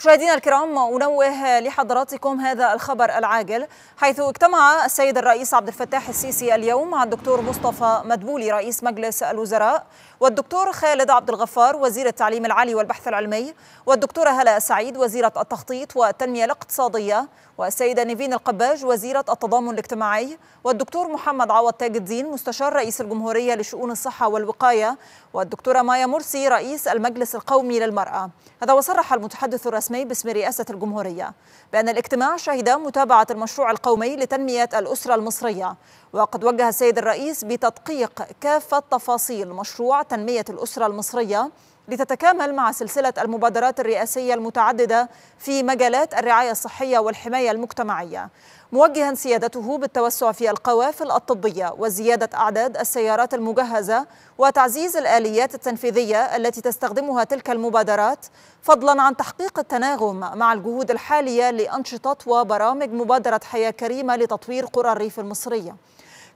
مشاهدينا الكرام أنوه لحضراتكم هذا الخبر العاجل حيث اجتمع السيد الرئيس عبد الفتاح السيسي اليوم مع الدكتور مصطفى مدبولي رئيس مجلس الوزراء والدكتور خالد عبد الغفار وزير التعليم العالي والبحث العلمي والدكتورة هلا سعيد وزيرة التخطيط والتنمية الاقتصادية والسيدة نيفين القباج وزيرة التضامن الاجتماعي والدكتور محمد عوض تاج الدين مستشار رئيس الجمهورية لشؤون الصحة والوقاية والدكتورة مايا مرسي رئيس المجلس القومي للمرأة هذا وصرح المتحدث الرسمي باسم رئاسة الجمهورية بأن الاجتماع شهد متابعة المشروع القومي لتنمية الأسرة المصرية وقد وجه السيد الرئيس بتدقيق كافة تفاصيل مشروع تنمية الأسرة المصرية لتتكامل مع سلسلة المبادرات الرئاسية المتعددة في مجالات الرعاية الصحية والحماية المجتمعية موجها سيادته بالتوسع في القوافل الطبية وزيادة أعداد السيارات المجهزة وتعزيز الآليات التنفيذية التي تستخدمها تلك المبادرات فضلا عن تحقيق التناغم مع الجهود الحالية لأنشطة وبرامج مبادرة حياة كريمة لتطوير قرى الريف المصرية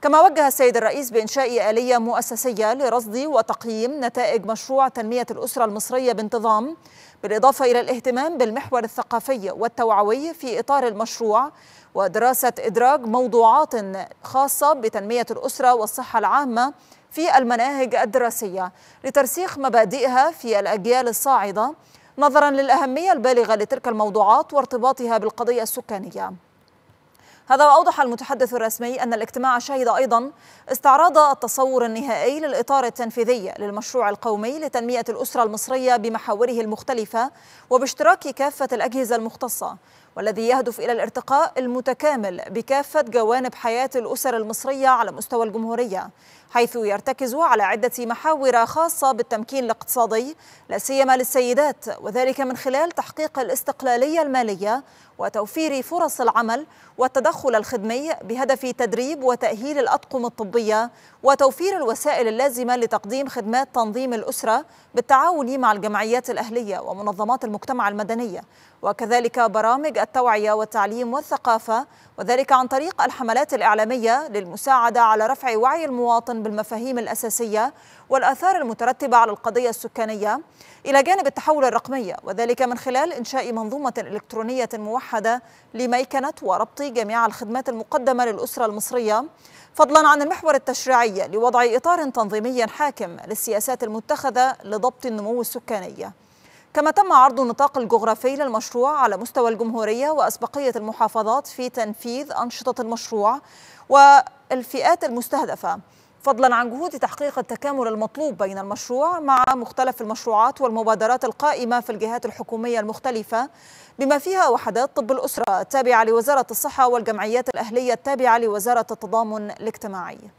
كما وجه السيد الرئيس بإنشاء آلية مؤسسية لرصد وتقييم نتائج مشروع تنمية الأسرة المصرية بانتظام بالإضافة إلى الاهتمام بالمحور الثقافي والتوعوي في إطار المشروع ودراسة إدراج موضوعات خاصة بتنمية الأسرة والصحة العامة في المناهج الدراسية لترسيخ مبادئها في الأجيال الصاعدة نظرا للأهمية البالغة لتلك الموضوعات وارتباطها بالقضية السكانية هذا وأوضح المتحدث الرسمي أن الاجتماع شهد أيضا استعراض التصور النهائي للإطار التنفيذي للمشروع القومي لتنمية الأسرة المصرية بمحاوره المختلفة وباشتراك كافة الأجهزة المختصة والذي يهدف إلى الارتقاء المتكامل بكافة جوانب حياة الأسر المصرية على مستوى الجمهورية حيث يرتكز على عدة محاور خاصة بالتمكين الاقتصادي لا سيما للسيدات وذلك من خلال تحقيق الاستقلالية المالية وتوفير فرص العمل والتدخل الخدمي بهدف تدريب وتأهيل الأطقم الطبية وتوفير الوسائل اللازمة لتقديم خدمات تنظيم الأسرة بالتعاون مع الجمعيات الأهلية ومنظمات المجتمع المدنية وكذلك برامج التوعية والتعليم والثقافة وذلك عن طريق الحملات الإعلامية للمساعدة على رفع وعي المواطن بالمفاهيم الأساسية والآثار المترتبة على القضية السكانية إلى جانب التحول الرقمي وذلك من خلال إنشاء منظومة إلكترونية موحدة لميكنة وربط جميع الخدمات المقدمة للأسرة المصرية فضلا عن المحور التشريعي لوضع إطار تنظيمي حاكم للسياسات المتخذة لضبط النمو السكاني كما تم عرض النطاق الجغرافي للمشروع على مستوى الجمهورية وأسبقية المحافظات في تنفيذ أنشطة المشروع والفئات المستهدفة فضلا عن جهود تحقيق التكامل المطلوب بين المشروع مع مختلف المشروعات والمبادرات القائمة في الجهات الحكومية المختلفة بما فيها وحدات طب الأسرة التابعة لوزارة الصحة والجمعيات الأهلية التابعة لوزارة التضامن الاجتماعي